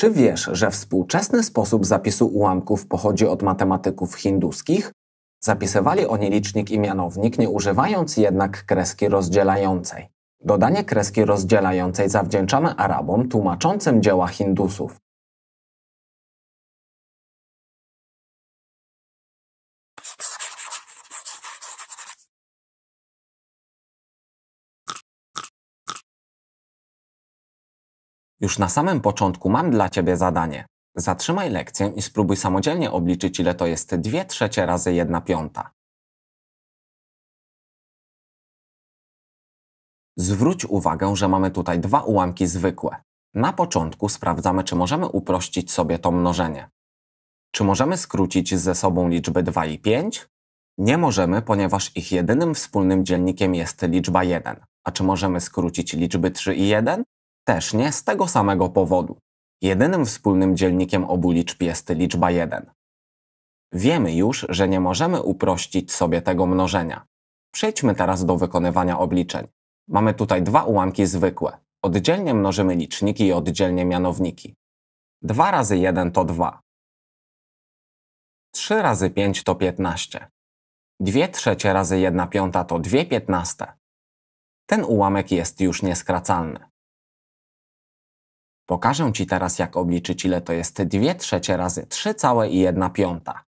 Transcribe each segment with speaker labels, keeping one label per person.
Speaker 1: Czy wiesz, że współczesny sposób zapisu ułamków pochodzi od matematyków hinduskich? Zapisywali oni licznik i mianownik, nie używając jednak kreski rozdzielającej. Dodanie kreski rozdzielającej zawdzięczamy Arabom tłumaczącym dzieła
Speaker 2: Hindusów. Już na samym początku mam dla Ciebie zadanie. Zatrzymaj lekcję i spróbuj samodzielnie obliczyć, ile to jest 2 trzecie razy 1 piąta.
Speaker 1: Zwróć uwagę, że mamy tutaj dwa ułamki zwykłe. Na początku sprawdzamy, czy możemy uprościć sobie to mnożenie. Czy możemy skrócić ze sobą liczby 2 i 5? Nie możemy, ponieważ ich jedynym wspólnym dzielnikiem jest liczba 1. A czy możemy skrócić liczby 3 i 1? Też nie z tego samego powodu. Jedynym wspólnym dzielnikiem obu liczb jest liczba 1. Wiemy już, że nie możemy uprościć sobie tego mnożenia. Przejdźmy teraz do wykonywania obliczeń. Mamy tutaj dwa ułamki zwykłe. Oddzielnie mnożymy liczniki i oddzielnie mianowniki. 2 razy 1 to 2. 3 razy 5 to 15. 2 trzecie razy 1 piąta to 2 piętnaste. Ten ułamek jest już nieskracalny. Pokażę Ci teraz, jak obliczyć, ile to jest 2 trzecie razy 3 całe i 1 piąta.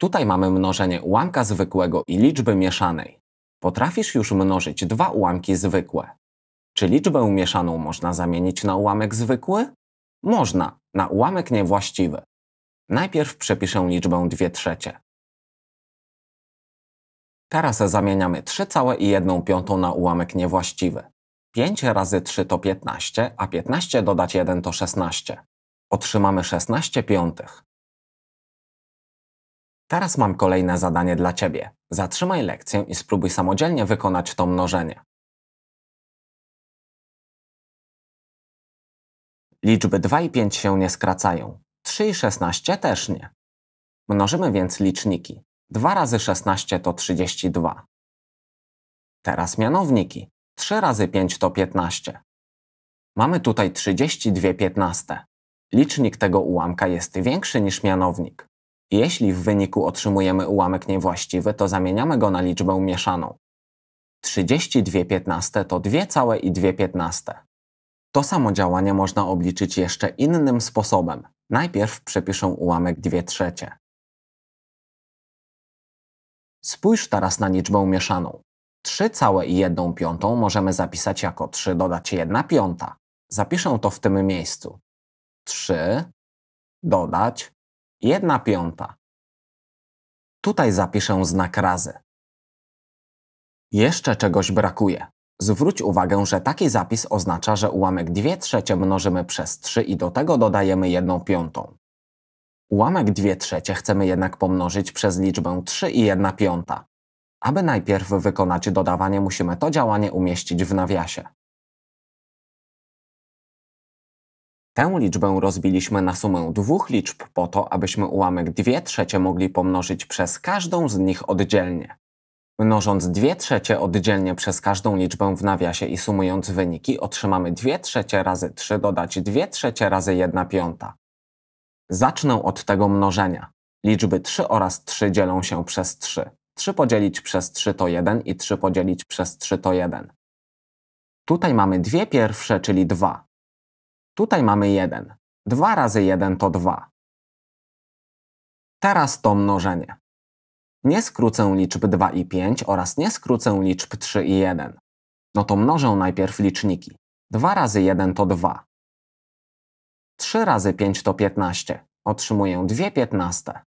Speaker 1: Tutaj mamy mnożenie ułamka zwykłego i liczby mieszanej. Potrafisz już mnożyć dwa ułamki zwykłe. Czy liczbę mieszaną można zamienić na ułamek zwykły? Można, na ułamek niewłaściwy. Najpierw przepiszę liczbę 2 trzecie. Teraz zamieniamy 3 całe i 1 piątą na ułamek niewłaściwy. 5 razy 3 to 15, a 15 dodać 1 to 16. Otrzymamy 16 piątych. Teraz mam kolejne zadanie dla Ciebie. Zatrzymaj lekcję i spróbuj samodzielnie wykonać to mnożenie. Liczby 2 i 5 się nie skracają. 3 i 16 też nie. Mnożymy więc liczniki. 2 razy 16 to 32. Teraz mianowniki. 3 razy 5 to 15. Mamy tutaj 32 piętnaste. Licznik tego ułamka jest większy niż mianownik. Jeśli w wyniku otrzymujemy ułamek niewłaściwy, to zamieniamy go na liczbę mieszaną. 32 piętnaste to 2 całe i 2 piętnaste. To samo działanie można obliczyć jeszcze innym sposobem. Najpierw przepiszę ułamek 2 trzecie. Spójrz teraz na liczbę mieszaną. 3 całe i 1 piątą możemy zapisać jako 3 dodać 1 piąta. Zapiszę to w tym miejscu. 3 dodać 1 piąta. Tutaj zapiszę znak razy. Jeszcze czegoś brakuje. Zwróć uwagę, że taki zapis oznacza, że ułamek 2 trzecie mnożymy przez 3 i do tego dodajemy 1 piątą. Ułamek 2 trzecie chcemy jednak pomnożyć przez liczbę 3 i 1 piąta. Aby najpierw wykonać dodawanie, musimy to działanie umieścić w nawiasie. Tę liczbę rozbiliśmy na sumę dwóch liczb po to, abyśmy ułamek 2 trzecie mogli pomnożyć przez każdą z nich oddzielnie. Mnożąc 2 trzecie oddzielnie przez każdą liczbę w nawiasie i sumując wyniki, otrzymamy 2 trzecie razy 3 dodać 2 trzecie razy 1 piąta. Zacznę od tego mnożenia. Liczby 3 oraz 3 dzielą się przez 3. 3 podzielić przez 3 to 1 i 3 podzielić przez 3 to 1. Tutaj mamy dwie pierwsze, czyli 2. Tutaj mamy 1. 2 razy 1 to 2. Teraz to mnożenie. Nie skrócę liczb 2 i 5 oraz nie skrócę liczb 3 i 1. No to mnożę najpierw liczniki. 2 razy 1 to 2. 3 razy 5 to 15. Otrzymuję 2 piętnaste.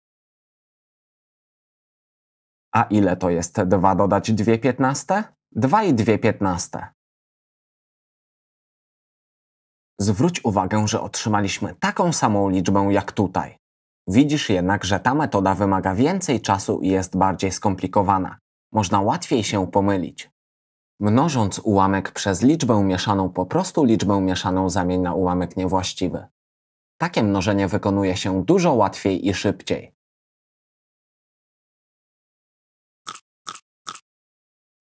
Speaker 1: A ile to jest 2 dodać 2 piętnaste? 2 i 2
Speaker 2: piętnaste.
Speaker 1: Zwróć uwagę, że otrzymaliśmy taką samą liczbę jak tutaj. Widzisz jednak, że ta metoda wymaga więcej czasu i jest bardziej skomplikowana. Można łatwiej się pomylić. Mnożąc ułamek przez liczbę mieszaną po prostu liczbę mieszaną zamień na ułamek niewłaściwy. Takie mnożenie wykonuje się dużo łatwiej i szybciej.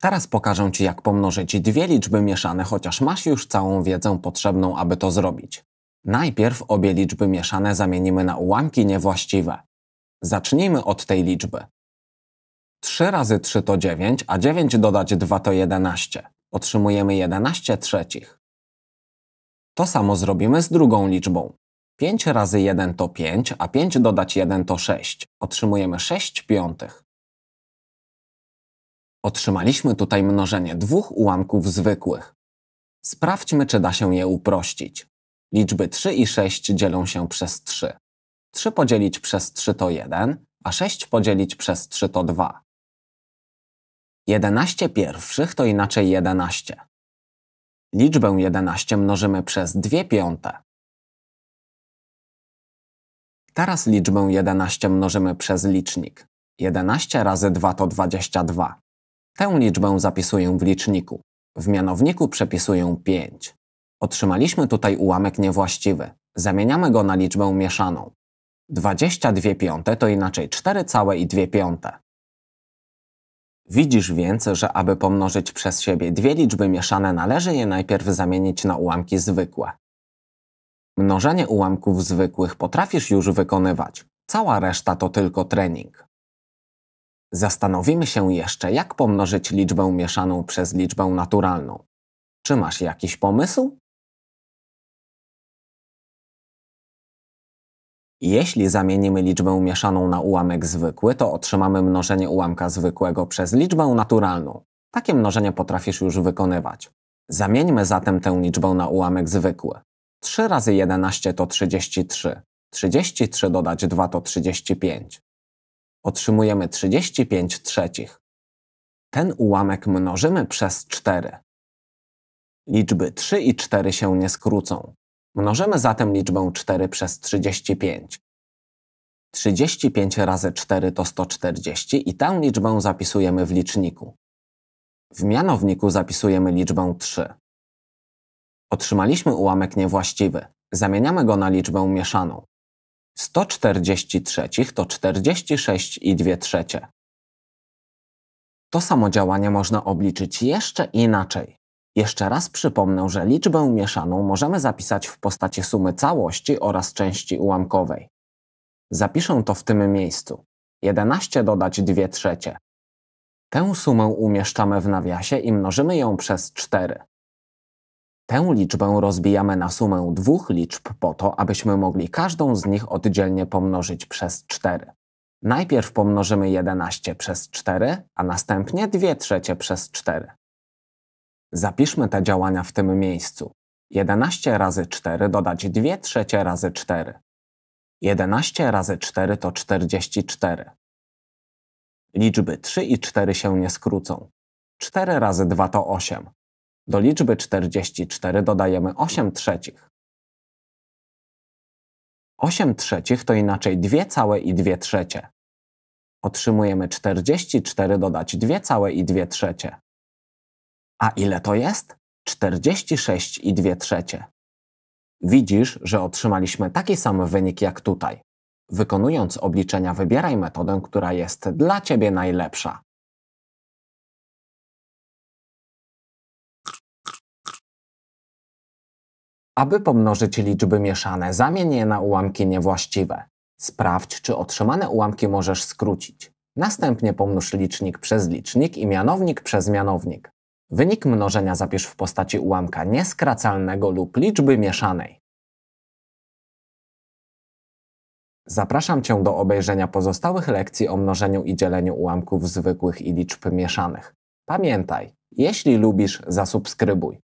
Speaker 1: Teraz pokażę Ci, jak pomnożyć dwie liczby mieszane, chociaż masz już całą wiedzę potrzebną, aby to zrobić. Najpierw obie liczby mieszane zamienimy na ułamki niewłaściwe. Zacznijmy od tej liczby. 3 razy 3 to 9, a 9 dodać 2 to 11. Otrzymujemy 11 trzecich. To samo zrobimy z drugą liczbą. 5 razy 1 to 5, a 5 dodać 1 to 6. Otrzymujemy 6 piątych. Otrzymaliśmy tutaj mnożenie dwóch ułamków zwykłych. Sprawdźmy, czy da się je uprościć. Liczby 3 i 6 dzielą się przez 3. 3 podzielić przez 3 to 1, a 6 podzielić przez 3 to 2. 11 pierwszych to inaczej 11.
Speaker 2: Liczbę 11 mnożymy przez 2 piąte.
Speaker 1: Teraz liczbę 11 mnożymy przez licznik. 11 razy 2 to 22. Tę liczbę zapisuję w liczniku. W mianowniku przepisuję 5. Otrzymaliśmy tutaj ułamek niewłaściwy. Zamieniamy go na liczbę mieszaną. 22 piąte to inaczej 4 całe i 2 piąte. Widzisz więc, że aby pomnożyć przez siebie dwie liczby mieszane należy je najpierw zamienić na ułamki zwykłe. Mnożenie ułamków zwykłych potrafisz już wykonywać. Cała reszta to tylko trening. Zastanowimy się jeszcze, jak pomnożyć liczbę mieszaną przez liczbę naturalną.
Speaker 2: Czy masz jakiś pomysł?
Speaker 1: Jeśli zamienimy liczbę mieszaną na ułamek zwykły, to otrzymamy mnożenie ułamka zwykłego przez liczbę naturalną. Takie mnożenie potrafisz już wykonywać. Zamieńmy zatem tę liczbę na ułamek zwykły. 3 razy 11 to 33. 33 dodać 2 to 35 otrzymujemy 35 trzecich. Ten ułamek mnożymy przez 4. Liczby 3 i 4 się nie skrócą. Mnożymy zatem liczbę 4 przez 35. 35 razy 4 to 140 i tę liczbę zapisujemy w liczniku. W mianowniku zapisujemy liczbę 3. Otrzymaliśmy ułamek niewłaściwy. Zamieniamy go na liczbę mieszaną. 143 to 46 i 2 To samo działanie można obliczyć jeszcze inaczej. Jeszcze raz przypomnę, że liczbę mieszaną możemy zapisać w postaci sumy całości oraz części ułamkowej. Zapiszę to w tym miejscu. 11 dodać 2 trzecie. Tę sumę umieszczamy w nawiasie i mnożymy ją przez 4. Tę liczbę rozbijamy na sumę dwóch liczb po to, abyśmy mogli każdą z nich oddzielnie pomnożyć przez 4. Najpierw pomnożymy 11 przez 4, a następnie 2 trzecie przez 4. Zapiszmy te działania w tym miejscu. 11 razy 4 dodać 2 trzecie razy 4. 11 razy 4 to 44. Liczby 3 i 4 się nie skrócą. 4 razy 2 to 8. Do liczby 44 dodajemy 8 trzecich. 8 trzecich to inaczej 2 całe i 2 trzecie. Otrzymujemy 44 dodać 2 całe i 2 trzecie. A ile to jest? 46 i 2 trzecie. Widzisz, że otrzymaliśmy taki sam wynik jak tutaj. Wykonując obliczenia wybieraj metodę, która jest dla
Speaker 2: Ciebie najlepsza.
Speaker 1: Aby pomnożyć liczby mieszane, zamień je na ułamki niewłaściwe. Sprawdź, czy otrzymane ułamki możesz skrócić. Następnie pomnóż licznik przez licznik i mianownik przez mianownik. Wynik mnożenia zapisz w postaci ułamka nieskracalnego lub liczby mieszanej. Zapraszam Cię do obejrzenia pozostałych lekcji o mnożeniu i dzieleniu ułamków zwykłych i liczb mieszanych. Pamiętaj, jeśli lubisz,
Speaker 2: zasubskrybuj.